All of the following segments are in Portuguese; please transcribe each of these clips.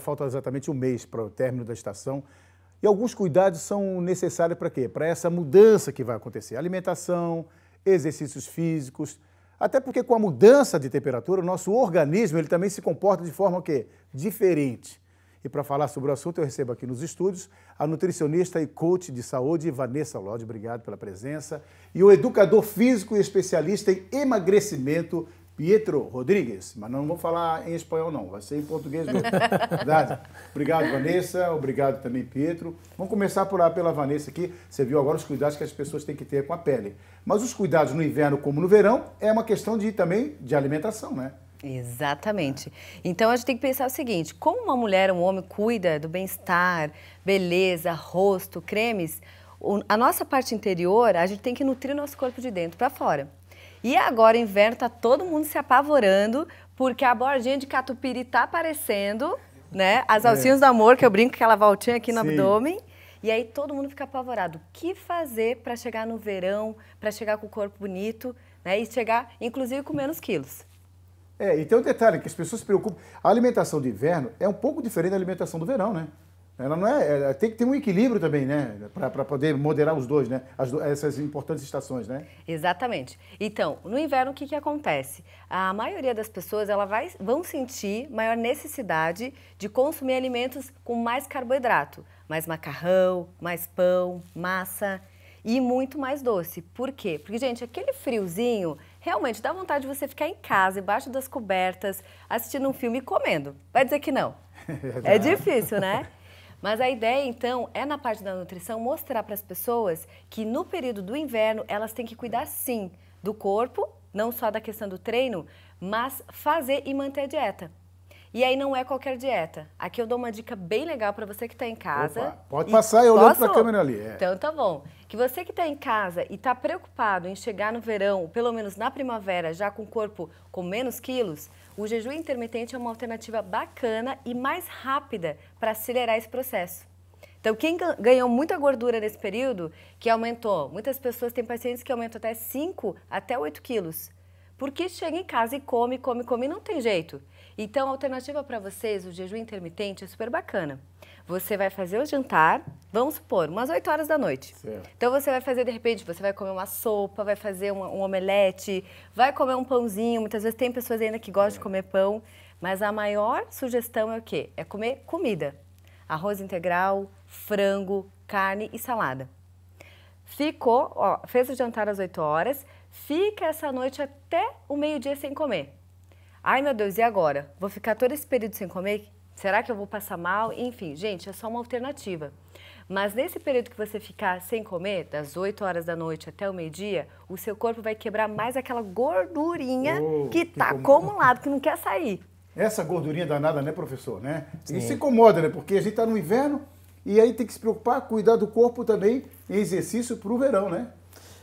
Falta exatamente um mês para o término da estação. E alguns cuidados são necessários para quê? Para essa mudança que vai acontecer. Alimentação, exercícios físicos, até porque com a mudança de temperatura, o nosso organismo ele também se comporta de forma quê? diferente. E para falar sobre o assunto, eu recebo aqui nos estúdios a nutricionista e coach de saúde, Vanessa Lodi, obrigado pela presença, e o educador físico e especialista em emagrecimento, Pietro Rodrigues, mas não vou falar em espanhol não, vai ser em português mesmo. Verdade? Obrigado, Vanessa, obrigado também, Pietro. Vamos começar por lá pela Vanessa aqui. Você viu agora os cuidados que as pessoas têm que ter com a pele. Mas os cuidados no inverno como no verão é uma questão de também de alimentação, né? Exatamente. Então a gente tem que pensar o seguinte: como uma mulher, um homem cuida do bem-estar, beleza, rosto, cremes, a nossa parte interior, a gente tem que nutrir nosso corpo de dentro para fora. E agora inverno tá todo mundo se apavorando, porque a bordinha de catupiry tá aparecendo, né? As é. alcinhas é. do amor, que eu brinco, aquela voltinha aqui no Sim. abdômen. E aí todo mundo fica apavorado. O que fazer para chegar no verão, para chegar com o corpo bonito, né? E chegar, inclusive, com menos quilos. É, e tem um detalhe que as pessoas se preocupam. A alimentação de inverno é um pouco diferente da alimentação do verão, né? Ela não é, tem que ter um equilíbrio também, né? Para poder moderar os dois, né? As, essas importantes estações, né? Exatamente. Então, no inverno, o que, que acontece? A maioria das pessoas ela vai, vão sentir maior necessidade de consumir alimentos com mais carboidrato, mais macarrão, mais pão, massa e muito mais doce. Por quê? Porque, gente, aquele friozinho realmente dá vontade de você ficar em casa, embaixo das cobertas, assistindo um filme e comendo. Vai dizer que não. É difícil, né? Mas a ideia, então, é na parte da nutrição mostrar para as pessoas que no período do inverno elas têm que cuidar sim do corpo, não só da questão do treino, mas fazer e manter a dieta. E aí não é qualquer dieta. Aqui eu dou uma dica bem legal para você que está em casa. Opa, pode passar, eu olhando para a câmera ali. É. Então tá bom. Que você que está em casa e está preocupado em chegar no verão, pelo menos na primavera, já com o corpo com menos quilos, o jejum intermitente é uma alternativa bacana e mais rápida para acelerar esse processo. Então, quem ganhou muita gordura nesse período, que aumentou, muitas pessoas têm pacientes que aumentam até 5 até 8 quilos. Porque chega em casa e come, come, come, não tem jeito. Então, a alternativa para vocês, o jejum intermitente, é super bacana. Você vai fazer o jantar, vamos supor, umas 8 horas da noite. Certo. Então você vai fazer, de repente, você vai comer uma sopa, vai fazer um, um omelete, vai comer um pãozinho. Muitas vezes tem pessoas ainda que gostam é. de comer pão, mas a maior sugestão é o quê? É comer comida. Arroz integral, frango, carne e salada. Ficou, ó, fez o jantar às 8 horas, fica essa noite até o meio-dia sem comer. Ai meu Deus, e agora? Vou ficar todo esse período sem comer? Será que eu vou passar mal? Enfim, gente, é só uma alternativa. Mas nesse período que você ficar sem comer, das 8 horas da noite até o meio-dia, o seu corpo vai quebrar mais aquela gordurinha oh, que está acumulada, que não quer sair. Essa gordurinha danada, né, professor? Né? se incomoda, né? Porque a gente está no inverno e aí tem que se preocupar, cuidar do corpo também, exercício para o verão, né?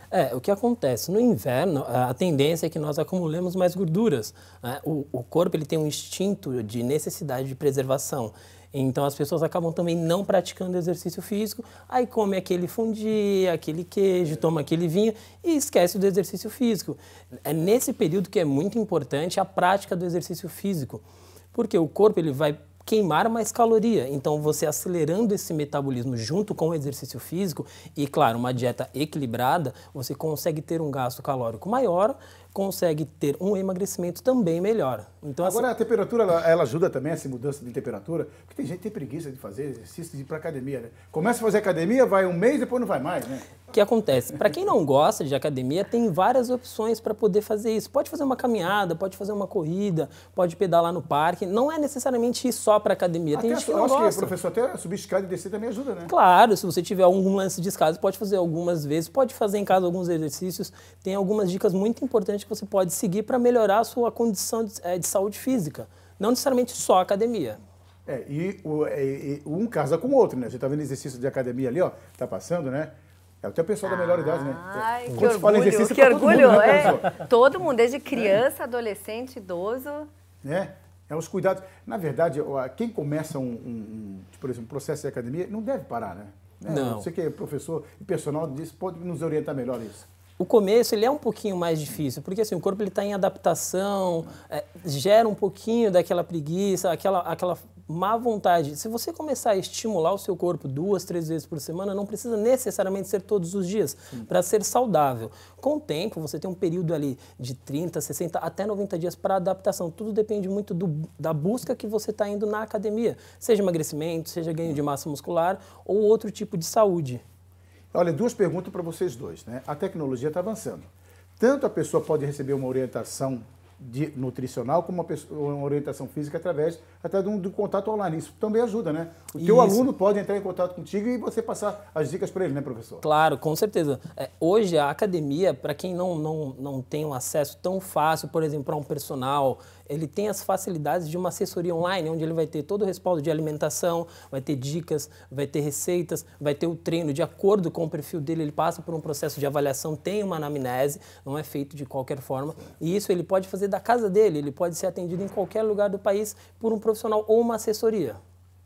É, o que acontece? No inverno, a tendência é que nós acumulemos mais gorduras. Né? O, o corpo ele tem um instinto de necessidade de preservação. Então as pessoas acabam também não praticando exercício físico, aí come aquele fundi, aquele queijo, toma aquele vinho e esquece do exercício físico. É nesse período que é muito importante a prática do exercício físico, porque o corpo ele vai queimar mais caloria. Então, você acelerando esse metabolismo junto com o exercício físico e, claro, uma dieta equilibrada, você consegue ter um gasto calórico maior consegue ter um emagrecimento também melhor. Então, assim, Agora, assim... a temperatura, ela, ela, ajuda também essa mudança de temperatura? Porque tem gente que tem preguiça de fazer exercício de ir para academia, né? Começa a fazer academia, vai um mês, depois não vai mais, né? O que acontece? Para quem não gosta de academia, tem várias opções para poder fazer isso. Pode fazer uma caminhada, pode fazer uma corrida, pode pedalar no parque. Não é necessariamente ir só para academia. Até tem gente que não gosta. que, professor, até subir escada e descer também ajuda, né? Claro, se você tiver algum lance de escada, pode fazer algumas vezes, pode fazer em casa alguns exercícios. Tem algumas dicas muito importantes que você pode seguir para melhorar a sua condição de, é, de, saúde física. Não necessariamente só academia. É, e, o, é, e um casa com o outro, né? Você está vendo exercício de academia ali, ó, tá passando, né? É até o pessoal da melhor idade, né? Ai, Quando que orgulho, fala exercício, que orgulho, todo mundo, né, é. Todo mundo, desde é. criança, é. adolescente, idoso. Né? É os cuidados. Na verdade, quem começa um, um, por exemplo, um processo de academia, não deve parar, né? É, não. Você que é professor e personal diz pode nos orientar melhor isso o começo ele é um pouquinho mais difícil, porque assim, o corpo está em adaptação, é, gera um pouquinho daquela preguiça, aquela, aquela má vontade. Se você começar a estimular o seu corpo duas, três vezes por semana, não precisa necessariamente ser todos os dias para ser saudável. Com o tempo, você tem um período ali de 30, 60 até 90 dias para adaptação. Tudo depende muito do, da busca que você está indo na academia, seja emagrecimento, seja ganho de massa muscular ou outro tipo de saúde. Olha, duas perguntas para vocês dois. Né? A tecnologia está avançando. Tanto a pessoa pode receber uma orientação de, nutricional como uma, pessoa, uma, orientação física através até do, contato online. Isso também ajuda, né? O teu Isso. aluno pode entrar em contato contigo e você passar as dicas para ele, né, professor? Claro, com certeza. É, hoje a academia, para quem não, não, não tem um acesso tão fácil, por exemplo, para um personal, ele tem as facilidades de uma assessoria online, onde ele vai ter todo o respaldo de alimentação, vai ter dicas, vai ter receitas, vai ter o treino. De acordo com o perfil dele, ele passa por um processo de avaliação, tem uma anamnese, não é feito de qualquer forma. E isso ele pode fazer da casa dele, ele pode ser atendido em qualquer lugar do país por um profissional ou uma assessoria.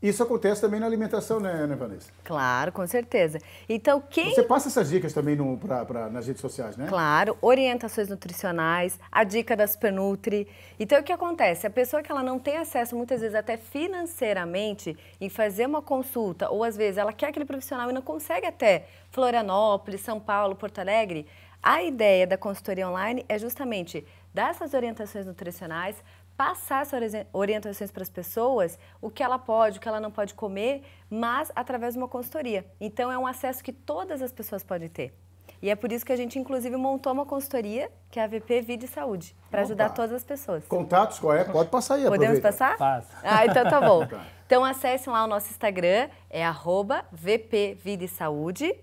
Isso acontece também na alimentação, né, né, Vanessa? Claro, com certeza. Então, quem. Você passa essas dicas também no, pra, pra, nas redes sociais, né? Claro, orientações nutricionais, a dica da Supernutri. Então, o que acontece? A pessoa que ela não tem acesso, muitas vezes até financeiramente, em fazer uma consulta, ou às vezes ela quer aquele profissional e não consegue até Florianópolis, São Paulo, Porto Alegre. A ideia da consultoria online é justamente dar essas orientações nutricionais, passar essas orientações para as pessoas, o que ela pode, o que ela não pode comer, mas através de uma consultoria. Então é um acesso que todas as pessoas podem ter. E é por isso que a gente, inclusive, montou uma consultoria, que é a VP Vida e Saúde, para ajudar todas as pessoas. Contatos, qual é? Pode passar aí, Podemos aproveita. passar? Passa. Ah, então tá bom. Tá. Então acessem lá o nosso Instagram, é arroba VP Vida e Saúde.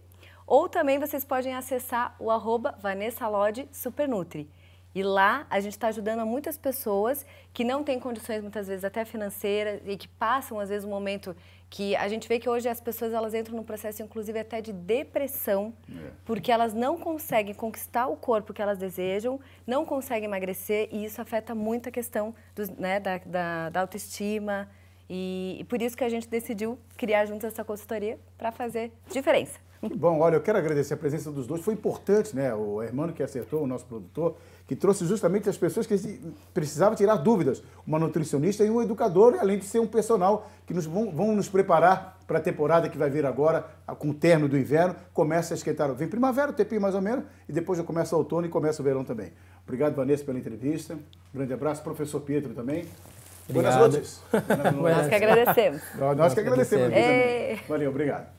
Ou também vocês podem acessar o arroba Vanessa Lodi Supernutri. E lá a gente está ajudando a muitas pessoas que não têm condições, muitas vezes até financeiras, e que passam, às vezes, um momento que a gente vê que hoje as pessoas elas entram num processo, inclusive, até de depressão, é. porque elas não conseguem conquistar o corpo que elas desejam, não conseguem emagrecer, e isso afeta muito a questão né, da, da, da autoestima, e, e, por isso que a gente decidiu criar juntos essa consultoria para fazer diferença. Que bom, olha, eu quero agradecer a presença dos dois. Foi importante, né? O Hermano que acertou, o nosso produtor, que trouxe justamente as pessoas que precisavam tirar dúvidas. Uma nutricionista e um educador, além de ser um personal que nos vão, vão nos preparar para a temporada que vai vir agora, com o terno do inverno, começa a esquentar. Vem primavera, o tempinho mais ou menos, e depois já começa o outono e começa o verão também. Obrigado, Vanessa, pela entrevista. Grande abraço, professor Pietro também. Obrigado. Boas noites. Nós que agradecemos. Nós, nós que agradecemos. Valeu, obrigado.